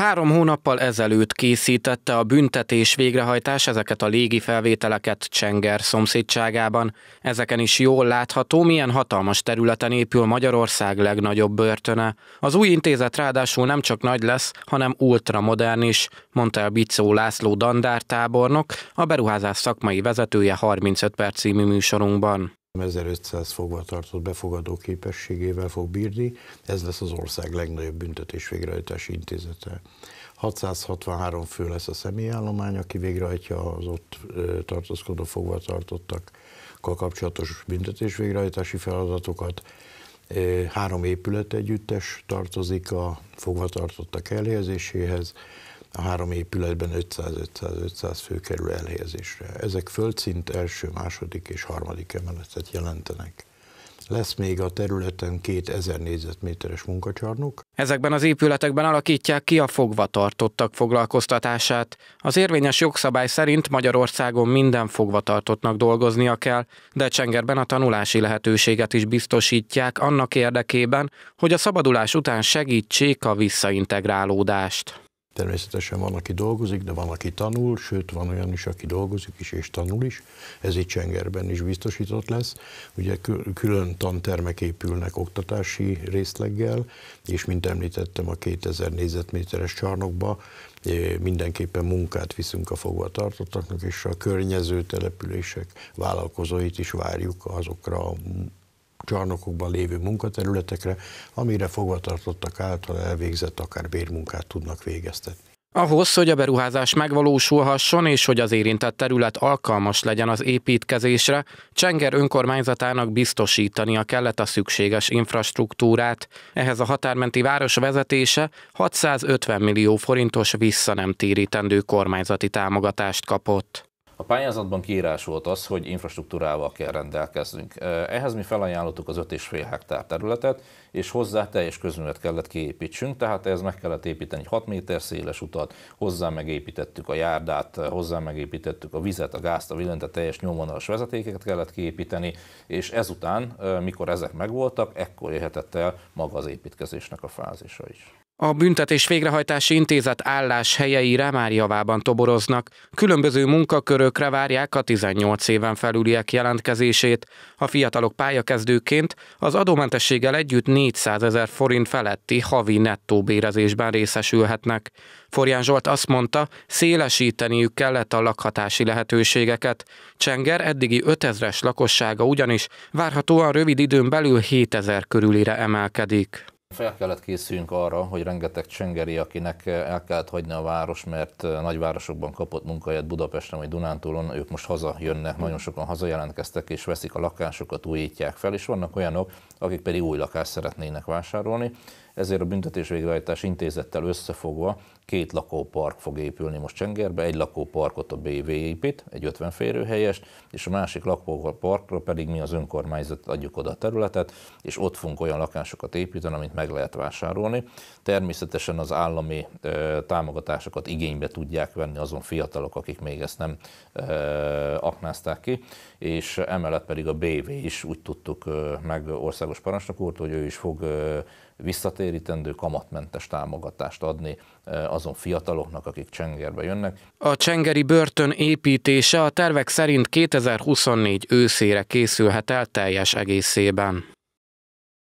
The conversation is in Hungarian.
Három hónappal ezelőtt készítette a büntetés végrehajtás ezeket a légi felvételeket Csenger szomszédságában. Ezeken is jól látható, milyen hatalmas területen épül Magyarország legnagyobb börtöne. Az új intézet ráadásul nem csak nagy lesz, hanem ultramodern is, mondta el Bicó László Dandár tábornok, a beruházás szakmai vezetője 35 perc című műsorunkban. 1500 tartott befogadó képességével fog bírni, ez lesz az ország legnagyobb büntetés végrehajtási intézete. 663 fő lesz a személyállomány, aki végrehajtja az ott tartózkodó tartottakkal kapcsolatos büntetés végrehajtási feladatokat. Három épület együttes tartozik a fogvatartottak elhelyezéséhez, a három épületben 500-500-500 fő kerül elhelyezésre. Ezek földszint első, második és harmadik emeletet jelentenek. Lesz még a területen 2000 négyzetméteres munkacsarnok. Ezekben az épületekben alakítják ki a fogvatartottak foglalkoztatását. Az érvényes jogszabály szerint Magyarországon minden fogvatartottnak dolgoznia kell, de Csengerben a tanulási lehetőséget is biztosítják annak érdekében, hogy a szabadulás után segítsék a visszaintegrálódást. Természetesen van, aki dolgozik, de van, aki tanul, sőt, van olyan is, aki dolgozik is és tanul is. Ez itt Csengerben is biztosított lesz. Ugye külön tantermek épülnek oktatási részleggel, és mint említettem, a 2000 négyzetméteres csarnokba eh, mindenképpen munkát viszünk a fogvatartottaknak, és a környező települések vállalkozóit is várjuk azokra a csarnokokban lévő munkaterületekre, amire fogvatartottak által elvégzett akár bérmunkát tudnak végeztetni. Ahhoz, hogy a beruházás megvalósulhasson és hogy az érintett terület alkalmas legyen az építkezésre, Csenger önkormányzatának biztosítania kellett a szükséges infrastruktúrát. Ehhez a határmenti város vezetése 650 millió forintos visszanemtérítendő kormányzati támogatást kapott. A pályázatban kiírás volt az, hogy infrastruktúrával kell rendelkeznünk. Ehhez mi felajánlottuk az 5,5 hektár területet, és hozzá teljes közművet kellett kiépítsünk, tehát ez meg kellett építeni 6 méter széles utat, hozzá megépítettük a járdát, hozzá megépítettük a vizet, a gázt, a villanyt, teljes nyomvonalas vezetékeket kellett kiépíteni, és ezután, mikor ezek megvoltak, ekkor érhetett el maga az építkezésnek a fázisa is. A büntetés végrehajtási intézet állás helyeire már javában toboroznak, különböző munkakörökre várják a 18 éven felüliek jelentkezését, a fiatalok pályakezdőként az adómentességgel együtt 400 ezer forint feletti havi nettó bérezésben részesülhetnek. Forján Zsolt azt mondta, szélesíteniük kellett a lakhatási lehetőségeket. Csenger eddigi 5000-es lakossága ugyanis várhatóan rövid időn belül 7000 körülire emelkedik. Fel kellett készüljünk arra, hogy rengeteg csengeri, akinek el kellett hagyni a város, mert eh, nagyvárosokban kapott munkahelyet Budapesten vagy Dunántúlon, ők most haza jönnek, nagyon sokan hazajelentkeztek és veszik a lakásokat, újítják fel, és vannak olyanok, akik pedig új lakást szeretnének vásárolni, ezért a büntetésvégrehajtás intézettel összefogva két lakópark fog épülni most Csengerbe, egy lakóparkot a BV épít, egy 50 férőhelyest, és a másik lakóparkra pedig mi az önkormányzat adjuk oda a területet, és ott fogunk olyan lakásokat építeni, amit meg lehet vásárolni. Természetesen az állami e, támogatásokat igénybe tudják venni azon fiatalok, akik még ezt nem e, aknázták ki, és emellett pedig a BV is úgy tudtuk e, meg országos parancsnok úrt, hogy ő is fog e, visszatérni, visszaérítendő kamatmentes támogatást adni e, azon fiataloknak, akik Csengerbe jönnek. A Csengeri börtön építése a tervek szerint 2024 őszére készülhet el teljes egészében.